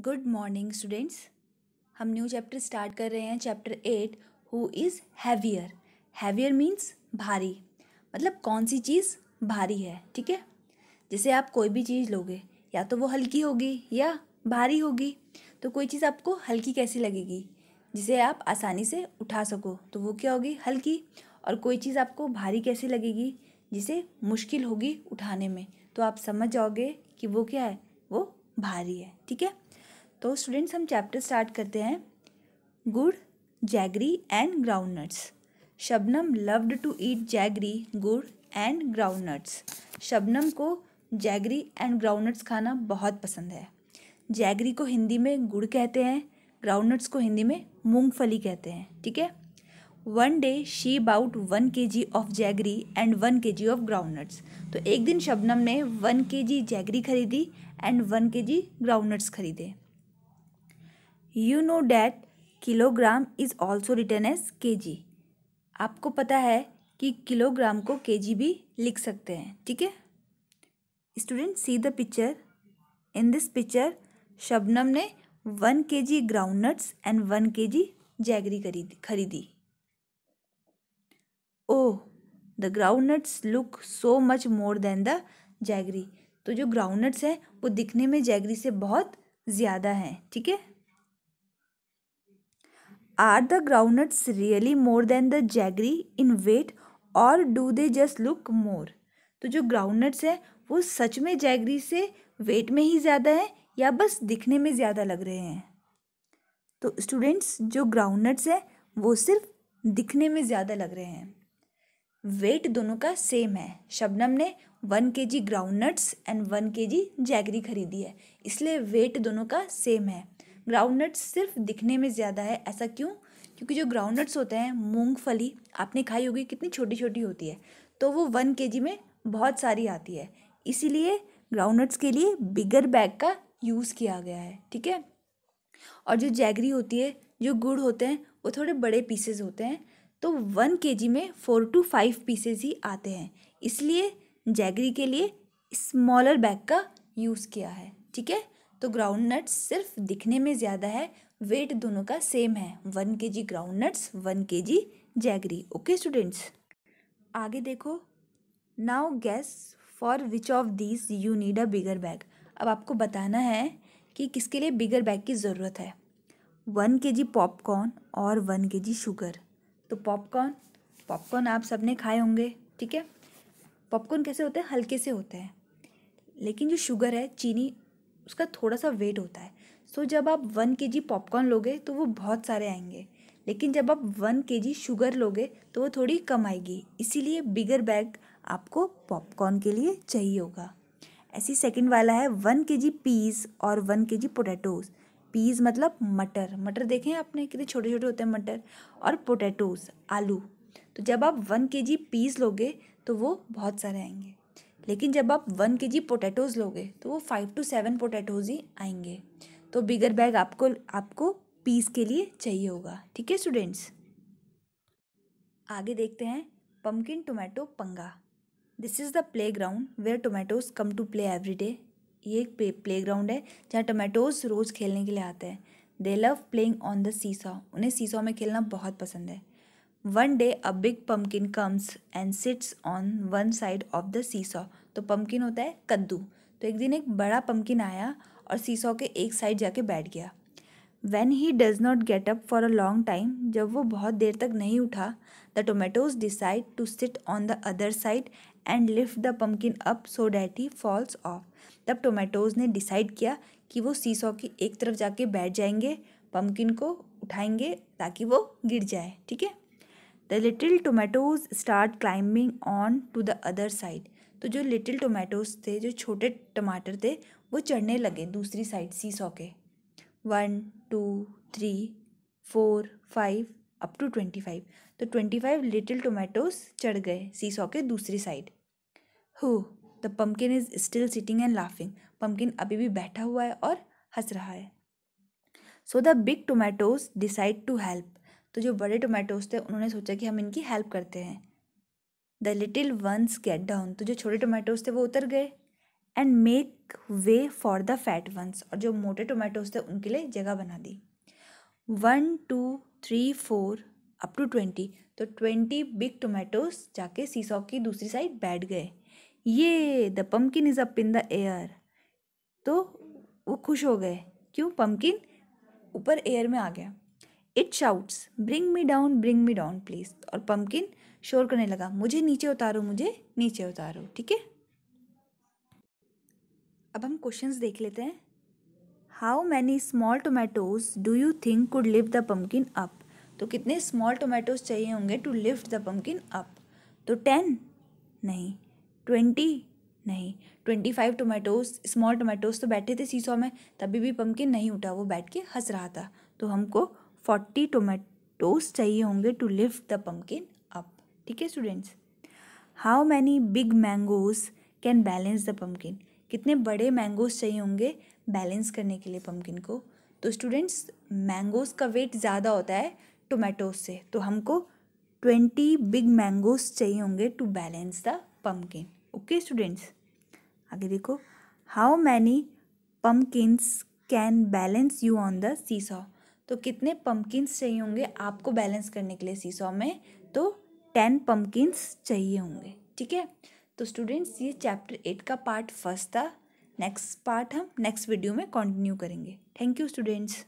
Good morning students हम new chapter start कर रहे हैं chapter eight who is heavier heavier means भारी मतलब कौन सी चीज़ भारी है ठीक है जैसे आप कोई भी चीज़ लोगे या तो वो हल्की होगी या भारी होगी तो कोई चीज़ आपको हल्की कैसी लगेगी जिसे आप आसानी से उठा सको तो वो क्या होगी हल्की और कोई चीज़ आपको भारी कैसी लगेगी जिसे मुश्किल होगी उठाने में तो आप समझ जाओगे कि वो क्या है वो भारी है ठीक है तो स्टूडेंट्स हम चैप्टर स्टार्ट करते हैं गुड़ jaggery and ground nuts Shabnam loved to eat jaggery gur and ground nuts Shabnam को जैगरी एंड ग्राउंड नट्स खाना बहुत पसंद है जैगरी को हिंदी में गुड़ कहते हैं ग्राउंड नट्स को हिंदी में मूंगफली कहते हैं ठीक है one day she about one K G of jaggery and one K G of ground nuts तो एक दिन शबनम ने वन के जी जैगरी खरीदी and one K G ground nuts खरीदे you know that kilogram is also written as K G आपको पता है कि किलोग्राम को के जी भी लिख सकते हैं ठीक है student see the picture in this picture Shabnam ने one K G ground nuts and one K G jaggery खरीदी खरीदी oh the ground nuts look so much more than the jaggery तो जो ग्राउंड नट्स हैं वो दिखने में जैगरी से बहुत ज़्यादा हैं ठीक है थीके? Are the groundnuts really more than the jaggery in weight or do they just look more तो जो ग्राउंडनट्स हैं वो सच में जैगरी से वेट में ही ज़्यादा हैं या बस दिखने में ज़्यादा लग रहे हैं तो स्टूडेंट्स जो ग्राउंडनट्स हैं वो सिर्फ दिखने में ज़्यादा लग रहे हैं वेट दोनों का सेम है शबनम ने one K ji groundnuts and one K G jaggery खरीदी है इसलिए वेट दोनों का सेम है ग्राउंड नट्स सिर्फ दिखने में ज़्यादा है ऐसा क्यों क्योंकि जो ग्राउंड नट्स होते हैं मूंगफली आपने खाई होगी कितनी छोटी छोटी होती है तो वो वन के में बहुत सारी आती है इसीलिए ग्राउंड नट्स के लिए बिगर बैग का यूज़ किया गया है ठीक है और जो जैगरी होती है जो गुड़ होते हैं वो थोड़े बड़े पीसेस होते हैं तो वन के में फोर टू फाइव पीसेज ही आते हैं इसलिए जैगरी के लिए स्मॉलर बैग का यूज़ किया है ठीक है तो ग्राउंड नट्स सिर्फ दिखने में ज़्यादा है वेट दोनों का सेम है one K G ground nuts one K G jaggery okay students आगे देखो now guess for which of this you need a bigger bag अब आपको बताना है कि किसके लिए बिगर बैग की ज़रूरत है वन के जी पॉपकॉर्न और वन के जी शुगर तो पॉपकॉर्न पॉपकॉर्न आप सबने खाए होंगे ठीक है पॉपकॉर्न कैसे होते हैं हल्के से होते हैं लेकिन जो शुगर है चीनी उसका थोड़ा सा वेट होता है सो so, जब आप वन के जी पॉपकॉर्न लोगे तो वो बहुत सारे आएंगे लेकिन जब आप वन के जी शुगर लोगे तो वो थोड़ी कम आएगी इसीलिए बिगर बैग आपको पॉपकॉर्न के लिए चाहिए होगा ऐसी सेकंड वाला है वन के जी पीस और वन के जी पोटैटोज पीस मतलब मटर मटर देखें आपने कितने छोटे छोटे होते हैं मटर और पोटैटोज आलू तो जब आप वन के जी पीस लोगे तो वो बहुत सारे आएंगे लेकिन जब आप वन के जी पोटैटोज़ लोगे तो वो फाइव टू सेवन पोटैटोज़ ही आएंगे तो बिगर बैग आपको आपको पीस के लिए चाहिए होगा ठीक है स्टूडेंट्स आगे देखते हैं पम्पकिन टोमेटो पंगा this is the play ground where tomatoes come to play every day ये एक प्ले ग्राउंड है जहाँ टोमेटोज़ रोज़ खेलने के लिए आते हैं they love playing on the seesaw उन्हें सीसा में खेलना बहुत पसंद है one day a big pumpkin comes and sits on one side of the seesaw. तो pumpkin होता है कद्दू तो एक दिन एक बड़ा pumpkin आया और सीसॉ के एक साइड जाके बैठ गया then he does not get up for a long time जब वो बहुत देर तक नहीं उठा the tomatoes decide to sit on the other side and lift the pumpkin up so that he falls off तब टोमेटोज ने डिसाइड किया कि वो सीसॉ की एक तरफ जाके बैठ जाएंगे पम्पकिन को उठाएंगे ताकि वो गिर जाए ठीक है the little tomatoes start climbing on to the other side तो जो लिटिल टोमेटोज थे जो छोटे टमाटर थे वो चढ़ने लगे दूसरी साइड सी सौ के one two three four five up to twenty five तो ट्वेंटी फाइव लिटिल टोमेटोज चढ़ गए सी सौ के दूसरी साइड हो the pumpkin is still sitting and laughing pumpkin अभी भी बैठा हुआ है और हंस रहा है so the big tomatoes decide to help तो जो बड़े टोमेटोज थे उन्होंने सोचा कि हम इनकी हेल्प करते हैं the little ones get down तो जो छोटे टोमेटोज थे वो उतर गए and make way for the fat ones और जो मोटे टोमेटोज थे उनके लिए जगह बना दी one two three four up to twenty तो ट्वेंटी बिग टोमेटोज जाके सीसॉ की दूसरी साइड बैठ गए ये the pumpkin is up in the air तो वो खुश हो गए क्यों पम्पकिन ऊपर एयर में आ गया it shouts bring me down bring me down please और पम्पकिन शोर करने लगा मुझे नीचे उतारो मुझे नीचे उतारो ठीक है अब हम क्वेश्चंस देख लेते हैं how many small tomatoes do you think could lift the pumpkin up तो कितने स्मॉल टोमेटोज चाहिए होंगे to lift the pumpkin up तो टेन नहीं ट्वेंटी नहीं twenty five tomatoes small tomatoes तो बैठे थे सीसो में तभी भी पम्पकिन नहीं उठा वो बैठ के हंस रहा था तो हमको फोर्टी टोमेटोज चाहिए होंगे to lift the pumpkin up ठीक है students how many big mangoes can balance the pumpkin कितने बड़े मैंगोज चाहिए होंगे बैलेंस करने के लिए पम्पकिन को तो स्टूडेंट्स मैंगोज का वेट ज़्यादा होता है टोमेटोज से तो हमको ट्वेंटी बिग मैंगोज चाहिए होंगे to balance the pumpkin okay students आगे देखो how many pumpkin can balance you on the saw तो कितने पम्पकिंस चाहिए होंगे आपको बैलेंस करने के लिए सीसॉ में तो टेन पम्पकिंस चाहिए होंगे ठीक है तो स्टूडेंट्स ये चैप्टर एट का पार्ट फर्स्ट था नेक्स्ट पार्ट हम नेक्स्ट वीडियो में कंटिन्यू करेंगे थैंक यू स्टूडेंट्स